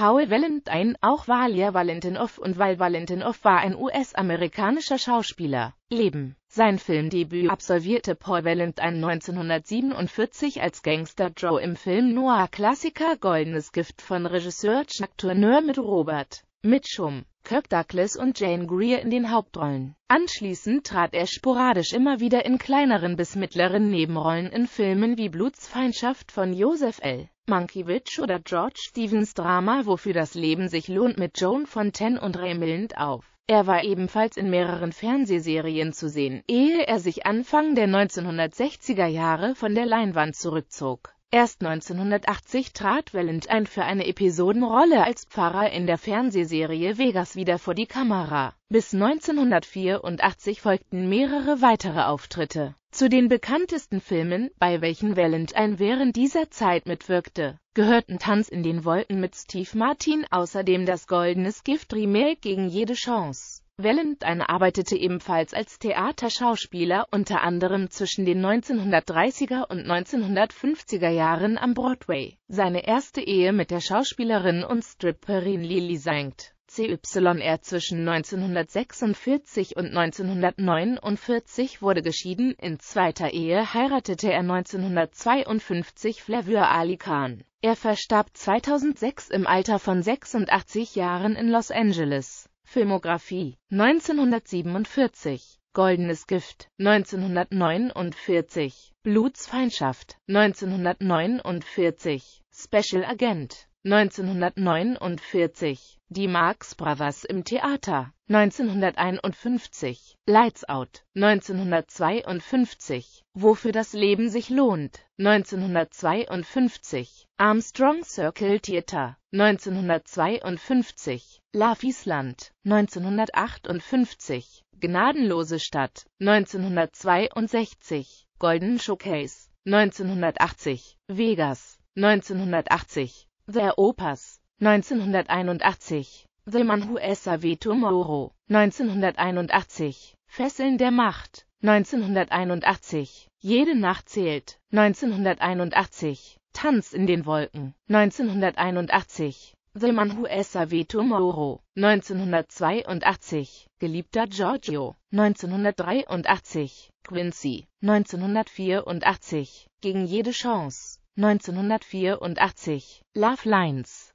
Paul Valentine, auch Walia Valentinoff und Val Valentinoff war ein US-amerikanischer Schauspieler. Leben Sein Filmdebüt absolvierte Paul Valentine 1947 als Gangster Joe im Film Noir-Klassiker Goldenes Gift von Regisseur Chuck Tourneur mit Robert Mitchum, Kirk Douglas und Jane Greer in den Hauptrollen. Anschließend trat er sporadisch immer wieder in kleineren bis mittleren Nebenrollen in Filmen wie Blutsfeindschaft von Joseph L. Mankiewicz oder George Stevens Drama Wofür das Leben sich lohnt mit Joan Fontaine und Ray Milland auf. Er war ebenfalls in mehreren Fernsehserien zu sehen, ehe er sich Anfang der 1960er Jahre von der Leinwand zurückzog. Erst 1980 trat Valentine für eine Episodenrolle als Pfarrer in der Fernsehserie Vegas wieder vor die Kamera. Bis 1984 folgten mehrere weitere Auftritte. Zu den bekanntesten Filmen, bei welchen Valentine während dieser Zeit mitwirkte, gehörten Tanz in den Wolken mit Steve Martin, außerdem das Goldenes Gift Remake gegen jede Chance Valentine arbeitete ebenfalls als Theaterschauspieler unter anderem zwischen den 1930er und 1950er Jahren am Broadway. Seine erste Ehe mit der Schauspielerin und Stripperin Lily Sankt CYR zwischen 1946 und 1949 wurde geschieden, in zweiter Ehe heiratete er 1952 Flavur Ali Khan. Er verstarb 2006 im Alter von 86 Jahren in Los Angeles. Filmografie 1947 Goldenes Gift 1949 Blutsfeindschaft 1949 Special Agent 1949 Die Marx Bravas im Theater 1951 Lights Out 1952 Wofür das Leben sich lohnt 1952 Armstrong Circle Theater 1952 Love Island 1958 Gnadenlose Stadt 1962 Golden Showcase 1980 Vegas 1980 The Opas, 1981. The Man Who SAW Tomorrow, 1981. Fesseln der Macht, 1981. Jede Nacht zählt, 1981. Tanz in den Wolken, 1981. The Man Who SAW Tomorrow, 1982. Geliebter Giorgio, 1983. Quincy, 1984. Gegen jede Chance, 1984 Love Lines